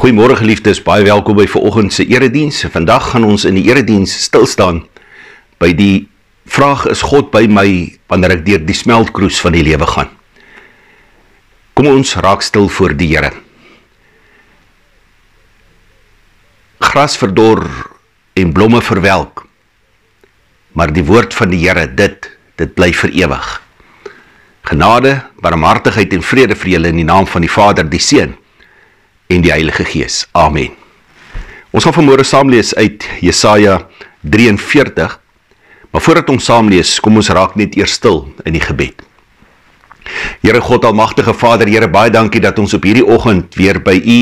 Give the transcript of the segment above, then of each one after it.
Goeiemôre geliefdes, baie welkom by vanoggend se erediens. Vandag gaan ons in die erediens stil staan by die vraag is God by my wanneer ek deur die smeltkroes van die lewe gaan. Kom ons raak stil voor die Here. Gras verdor en blomme verwelk, maar die woord van die Here, dit dit bly vir ewig. Genade, barmhartigheid en vrede vir julle in die naam van die Vader, die Seun en die Heilige Gees. Amen. Ons gaan vanmôre saam lees uit Jesaja 43. Maar voordat ons saam lees, kom ons raak net eers stil in die gebed. Here God Almagtige Vader, Here baie dankie dat ons op hierdie oggend weer by U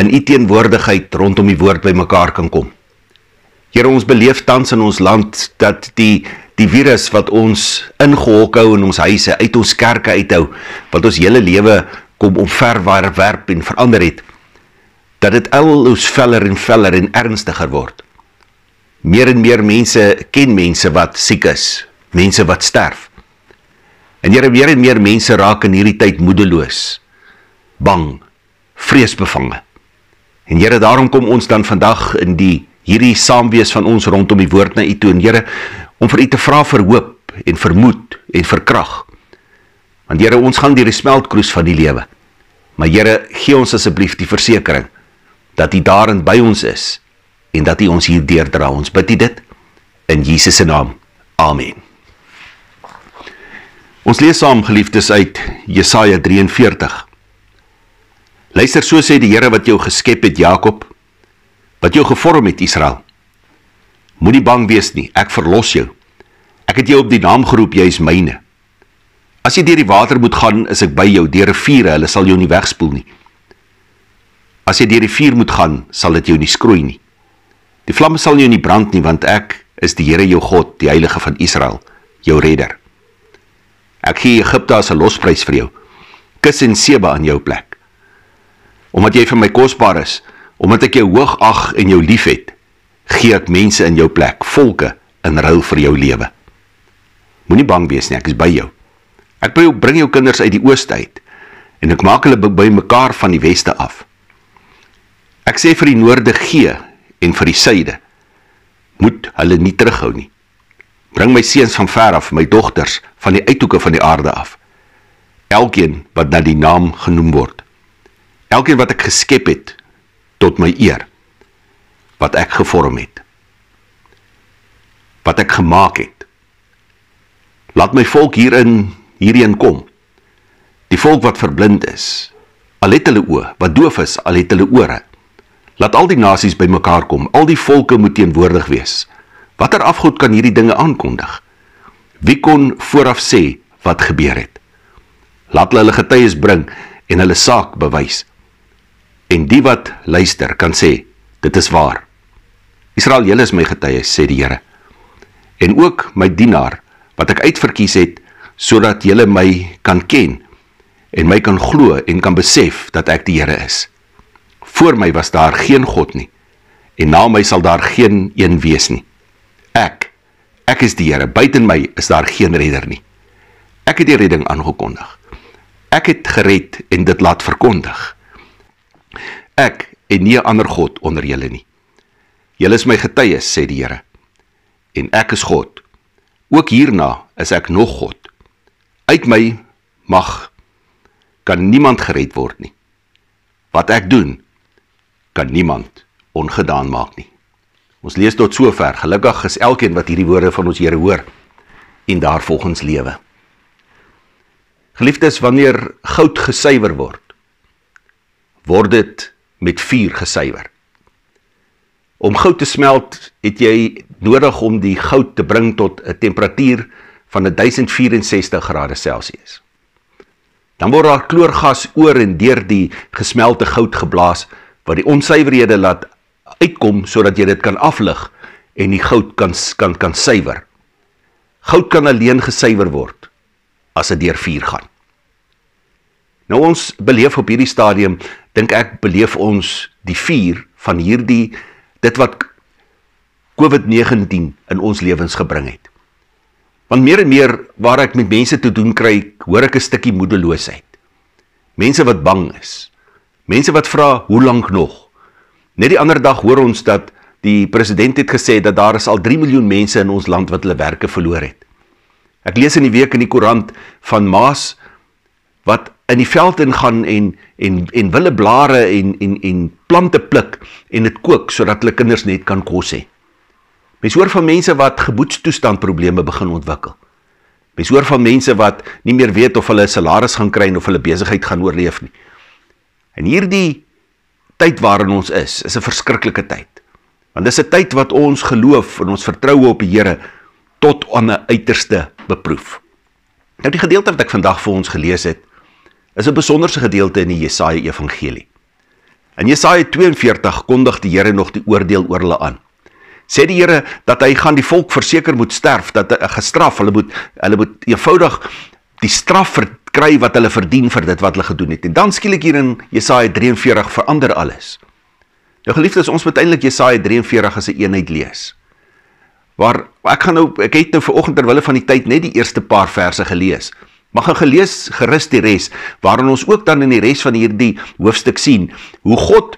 in U teenwoordigheid rondom die woord bymekaar kan kom. Here ons beleef tans in ons land dat die die virus wat ons ingehok hou in ons huise, uit ons kerke uithou, wat ons hele lewe kom omverwerp en verander het dat dit al hoe veller en veller en ernstiger word. Meer en meer mense ken mense wat siek is, mense wat sterf. En jare meer en meer mense raak in hierdie tyd moedeloos, bang, vreesbevange. En Here, daarom kom ons dan vandag in die hierdie saamwees van ons rondom die woord na U toe, en Here, om vir U te vra vir hoop en vermoed en vir krag. Want Here, ons gaan deur die smeltkroes van die lewe. Maar Here, gee ons asseblief die versekering dat U daarin by ons is en dat U ons hier deurdra. Ons bid dit in Jesus se naam. Amen. Ons lees saam geliefdes uit Jesaja 43. Luister, so sê die Here wat jou geskep het, Jakob, wat jou gevorm het, Israel. Moenie bang wees nie, ek verlos jou. Ek het jou op die naam geroep, jy is myne. As jy deur die water moet gaan, is ek by jou deur 'n vuur, hulle sal jou nie wegspoel nie. As jy deur die vuur moet gaan, sal dit jou nie skroei nie. Die vlamme sal jou nie brand nie, want ek is die Here jou God, die Heilige van Israel, jou redder. Ek gee Egipte as 'n losprys vir jou. Kus en Seba aan jou plek. Omdat jy vir my kosbaar is, omdat ek jou hoog ag en jou liefhet, gee ek mense in jou plek, volke in ruil vir jou lewe. Moenie bang wees nie, ek is by jou. Ek bring jou bring jou kinders uit die ooste uit en ek maak hulle by mekaar van die weste af. Ek sê vir die noorde gee en vir die suide moet hulle nie terughou nie. Bring my seuns van ver af, my dogters van die uithoeke van die aarde af. Elkeen wat na die naam genoem word. Elkeen wat ek geskep het tot my eer. Wat ek gevorm het. Wat ek gemaak het. Laat my volk hierin hierheen kom. Die volk wat verblind is, al het hulle oë, wat doof is, al het hulle ore. Laat al die nasies bymekaar kom, al die volke moet teenwoordig wees. Watter afgod kan hierdie dinge aankondig? Wie kon vooraf sê wat gebeur het? Laat hulle hulle getuies bring en hulle saak bewys. En die wat luister kan sê, dit is waar. Israel, julle is my getuies, sê die Here. En ook my dienaar wat ek uitverkies het sodat julle my kan ken en my kan glo en kan besef dat ek die Here is. Voor my was daar geen god nie en na my sal daar geen een wees nie. Ek ek is die Here. Buiten my is daar geen redder nie. Ek het die redding aangekondig. Ek het gered en dit laat verkondig. Ek en nie 'n ander god onder julle nie. Julle is my getuies sê die Here. En ek is God. Ook hierna is ek nog God uit my mag kan niemand gered word nie. Wat ek doen kan niemand ongedaan maak nie. Ons lees tot sover. Gelukkig is elkeen wat hierdie woorde van ons Here hoor en daarvolgens lewe. Geliefdes, wanneer goud gesuiwer word, word dit met vuur gesuiwer. Om goud te smelt, het jy nodig om die goud te bring tot 'n temperatuur van 1064 grade Celsius. Dan word daar kloorgas oor en deur die gesmelte goud geblaas wat die onsuiverhede laat uitkom sodat jy dit kan aflig en die goud kan kan kan suiwer. Goud kan alleen gesuiwer word as dit deur vuur gaan. Nou ons beleef op hierdie stadium dink ek beleef ons die vuur van hierdie dit wat COVID-19 in ons lewens gebring het. Want meer en meer waar ek met mense te doen kry, hoor ek 'n stukkie moedeloosheid. Mense wat bang is. Mense wat vra hoe lank nog. Net die ander dag hoor ons dat die president het gesê dat daar is al 3 miljoen mense in ons land wat hulle werke verloor het. Ek lees in die week in die koerant van Maas wat in die veld ingaan en en en wille blare en en en plante pluk en dit kook sodat hulle kinders net kan kos hê. Mens hoor van mense wat geboetstoestand probleme begin ontwikkel. Mens hoor van mense wat nie meer weet of hulle 'n salaris gaan kry en of hulle besigheid gaan oorleef nie. En hierdie tyd waarin ons is, is 'n verskriklike tyd. Want dis 'n tyd wat ons geloof en ons vertroue op die Here tot aan 'n uiterste beproef. Nou die gedeelte wat ek vandag vir ons gelees het, is 'n besonderse gedeelte in die Jesaja Evangelie. In Jesaja 42 kondig die Here nog die oordeel oor hulle aan. Sê die Here dat hy gaan die volk verseker moet sterf, dat hy gestraf, hulle moet hulle moet eenvoudig die straf verkry wat hulle verdien vir dit wat hulle gedoen het. En dan skielik hier in Jesaja 43 verander alles. Nou geliefdes, ons moet eintlik Jesaja 43 as 'n een eenheid lees. Waar ek gaan nou ek het nou vanoggend terwyl van die tyd net die eerste paar verse gelees. Mag gaan gelees gerus die res waarin ons ook dan in die res van hierdie hoofstuk sien hoe God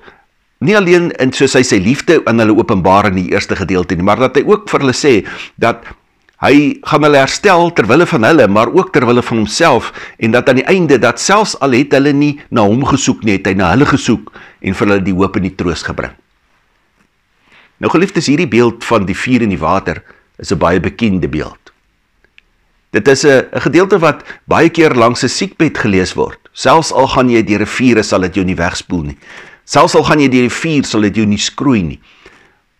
nie alleen in soos hy sy liefde aan hulle openbaar in die eerste gedeelte nie, maar dat hy ook vir hulle sê dat hy gaan hulle herstel ter wille van hulle, maar ook ter wille van homself en dat aan die einde dat selfs al het hulle nie na hom gesoek nie, het hy na hulle gesoek en vir hulle die hoop en die troos gebring. Nou geliefdes, hierdie beeld van die vuur en die water is 'n baie bekende beeld. Dit is 'n gedeelte wat baie keer langs 'n siekbed gelees word. Selfs al gaan jy deur 'n vuur, sal dit jou nie wegspoel nie. Selfs al gaan jy deur die vuur sal dit jou nie skroei nie.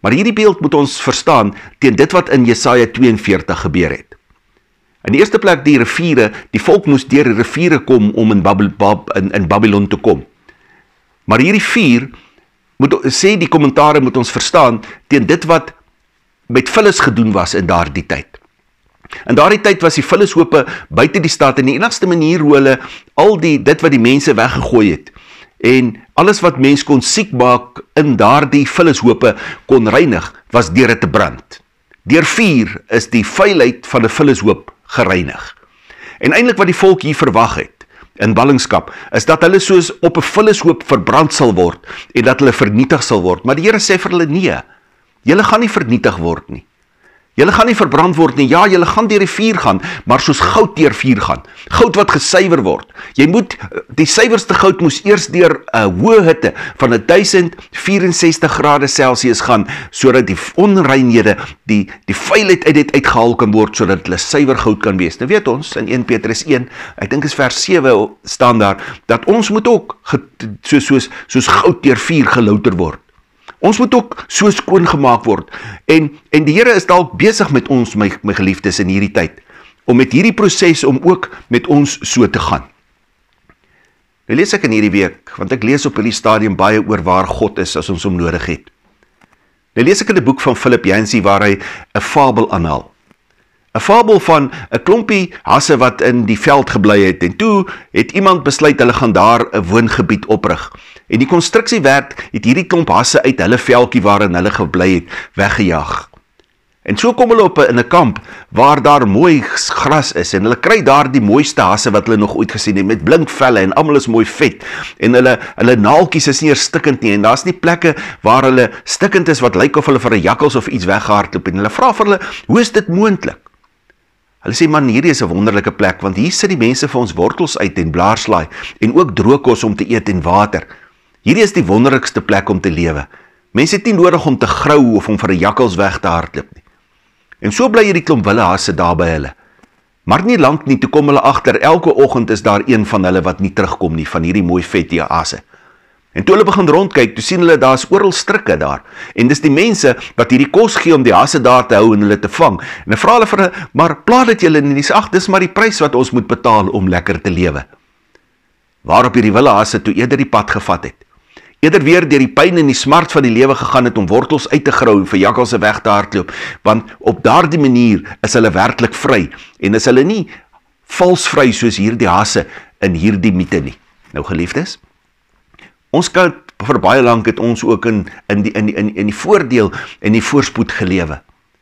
Maar hierdie beeld moet ons verstaan teen dit wat in Jesaja 42 gebeur het. In die eerste plek die riviere, die volk moes deur die riviere kom om in Babel Bab in in Babylon te kom. Maar hierdie vuur moet sê die kommentaar moet ons verstaan teen dit wat met Filis gedoen was in daardie tyd. In daardie tyd was die Filishope buite die stad en die enigste manier hoe hulle al die dit wat die mense weggegooi het en alles wat mens kon siek maak in daardie vullishope kon reinig was deur dit te brand. Deur vuur is die vuilheid van 'n vullishoop gereinig. En eintlik wat die volk hier verwag het in ballingskap is dat hulle soos op 'n vullishoop verbrand sal word en dat hulle vernietig sal word, maar die Here sê vir hulle nee. Julle gaan nie vernietig word nie. Julle gaan nie verbrand word nie. Ja, julle gaan deur die vuur gaan, maar soos goud deur vuur gaan. Goud wat gesuiwer word. Jy moet eh, die suiwerste goud moes eers deur 'n uh, eh, hoë hitte van 1064°C gaan sodat die onreinhede, die die vuilheid uit dit uitgehaal kan word sodat hulle suiwer goud kan wees. Nou weet ons in 1 Petrus 1, ek dink is vers 7 staan daar dat ons moet ook so soos soos goud deur vuur gelouter word. Ons moet ook so skoon gemaak word. En en die Here is dalk besig met ons my my geliefdes in hierdie tyd om met hierdie proses om ook met ons so te gaan. Nou lees ek in hierdie week, want ek lees op hierdie stadium baie oor waar God is as ons hom nodig het. Nou lees ek in 'n boek van Philip Yancey waar hy 'n fabel aanhaal. 'n Fabel van 'n klompie hasse wat in die veld gebly het en toe het iemand besluit hulle gaan daar 'n woongebied oprig. En die konstruksiewerk het hierdie klomp hasse uit hulle veldjie waarin hulle gebly het weggejaag. En so kom hulle op in 'n kamp waar daar mooi gras is en hulle kry daar die mooiste hasse wat hulle nog ooit gesien het met blink velle en almal is mooi vet en hulle hulle naaltjies is nie eers stikkend nie en daar's nie plekke waar hulle stikkend is wat lyk of hulle vir 'n jakkals of iets weggehardloop het en hulle vra vir hulle hoe is dit moontlik? Hulle sê man hierdie is 'n wonderlike plek want hier sit die mense vir ons wortels uit en blaarslaai en ook droë kos om te eet en water. Hierdie is die wonderlikste plek om te lewe. Mense het nie nodig om te grou of om vir 'n jakkals weg te hardloop nie. En so bly hierdie klomp wille hasse daar by hulle. Maar nie lank nie toe kom hulle agter elke oggend is daar een van hulle wat nie terugkom nie van hierdie mooi vetjie asse. En toe hulle begin rondkyk, toe sien hulle daar's oral strikke daar. En dis die mense wat hierdie kos gee om die hasse daar te hou en hulle te vang. En hulle vra hulle vir maar plaat dit julle nie. Ag, dis maar die prys wat ons moet betaal om lekker te lewe. Waarop hierdie wille hasse toe eerder die pad gevat het. Eerder weer deur die pyn en die smart van die lewe gegaan het om wortels uit te grou en vir jakkalse weg te hardloop, want op daardie manier is hulle werklik vry en is hulle nie vals vry soos hierdie hasse in hierdie mite nie. Nou geliefdes, Ons kan vir baie lank het ons ook in in die in die in die, in die voordeel en die voorspoed gelewe.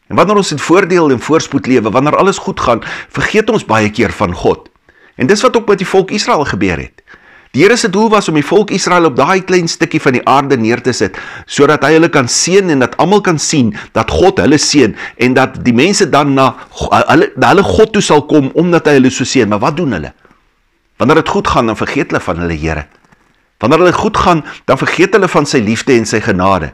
En wanneer ons in voordeel en voorspoed lewe, wanneer alles goed gaan, vergeet ons baie keer van God. En dis wat ook met die volk Israel gebeur het. Die Here se doel was om die volk Israel op daai klein stukkie van die aarde neer te sit sodat hy hulle kan seën en dat almal kan sien dat God hulle seën en dat die mense dan na hulle na hulle God toe sal kom omdat hy hulle so seën. Maar wat doen hulle? Wanneer dit goed gaan, dan vergeet hulle van hulle Here. Wanneer hulle goed gaan, dan vergeet hulle van sy liefde en sy genade.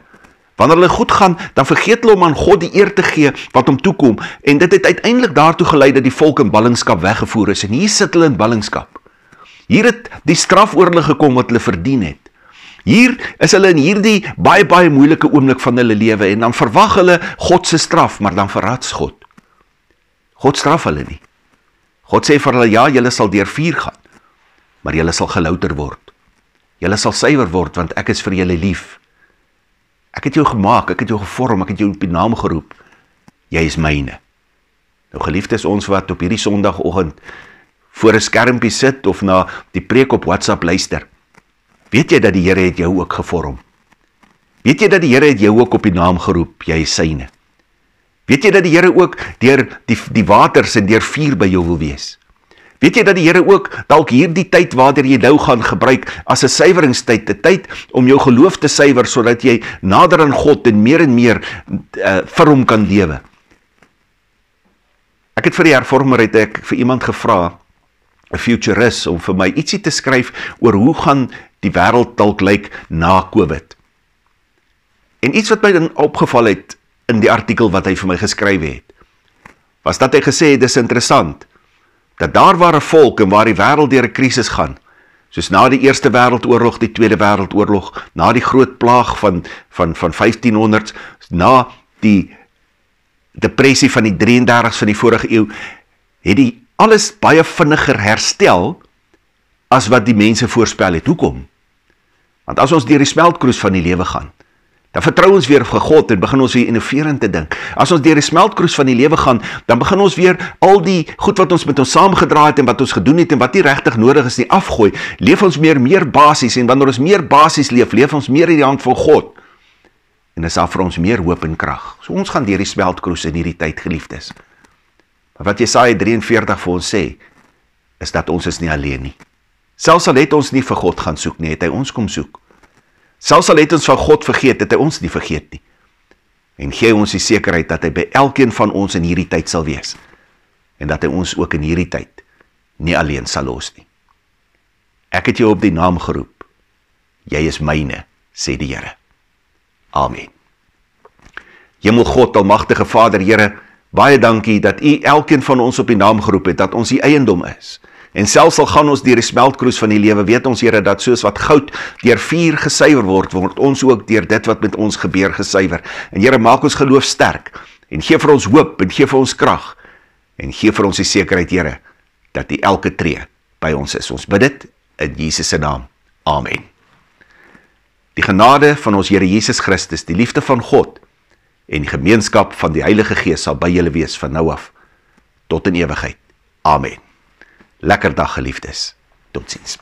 Wanneer hulle goed gaan, dan vergeet hulle om aan God die eer te gee wat hom toekom en dit het uiteindelik daartoe gelei dat die volk in ballingskap weggevoer is en hier sit hulle in ballingskap. Hier het die straf oor hulle gekom wat hulle verdien het. Hier is hulle in hierdie baie baie moeilike oomblik van hulle lewe en dan verwag hulle God se straf, maar dan verraads God. God straf hulle nie. God sê vir hulle ja, julle sal deur vuur gaan, maar julle sal gelouter word. Julle sal suiwer word want ek is vir julle lief. Ek het jou gemaak, ek het jou gevorm, ek het jou op die naam geroep. Jy is myne. Nou geliefdes, ons wat op hierdie Sondagoggend voor 'n skermpie sit of na die preek op WhatsApp luister. Weet jy dat die Here het jou ook gevorm? Weet jy dat die Here het jou ook op die naam geroep, jy is syne? Weet jy dat die Here ook deur die die waters en deur vuur by jou wil wees? Weet jy dat die Here ook dalk hierdie tyd waartoe jy nou gaan gebruik as 'n suiweringstyd, 'n tyd om jou geloof te suiwer sodat jy nader aan God en meer en meer uh, vir hom kan lewe. Ek het vir die hervormer het ek vir iemand gevra 'n futurist om vir my ietsie te skryf oor hoe gaan die wêreld dalk lyk na Covid. En iets wat my dan opgeval het in die artikel wat hy vir my geskryf het, was dat hy gesê het dis interessant dat daar waar 'n volk en waar die wêreld deur 'n krisis gaan, soos na die Eerste Wêreldoorlog, die Tweede Wêreldoorlog, na die groot plaag van van van 1500s, na die depressie van die 33s van die vorige eeu, het die alles baie vinniger herstel as wat die mense voorspel het. Hoekom? Want as ons deur die smeltkroes van die lewe gaan, Dan vertrou ons weer op God en begin ons weer innoverend te dink. As ons deur die smeltkroes van die lewe gaan, dan begin ons weer al die goed wat ons met ons saamgedra het en wat ons gedoen het en wat nie regtig nodig is nie afgooi. Leef ons meer meer basies en wanneer ons meer basies leef, leef ons meer in die hand van God. En dit sal vir ons meer hoop en krag. So ons gaan deur die smeltkroes in hierdie tyd geliefdes. Maar wat Jesaja 43 vir ons sê, is dat ons is nie alleen nie. Selfs al het ons nie vir God gaan soek nie, het hy ons kom soek. Selfs al het ons van God vergeet, het hy ons nie vergeet nie. En gee ons die sekerheid dat hy by elkeen van ons in hierdie tyd sal wees en dat hy ons ook in hierdie tyd nie alleen sal los nie. Ek het jou op die naam geroep. Jy is myne, sê die Here. Amen. Hemel God Almagtige Vader Here, baie dankie dat U elkeen van ons op U naam geroep het dat ons U eiendom is. En selfs al gaan ons deur die smeltkroes van die lewe, weet ons Here dat soos wat goud deur vuur gesuiwer word, word ons ook deur dit wat met ons gebeur gesuiwer. En Here, maak ons geloof sterk en gee vir ons hoop en gee vir ons krag en gee vir ons die sekerheid, Here, dat U elke tree by ons is. Ons bid dit in Jesus se naam. Amen. Die genade van ons Here Jesus Christus, die liefde van God en gemeenskap van die Heilige Gees sal by julle wees van nou af tot in ewigheid. Amen. Lekker dag geliefdes. Totsiens.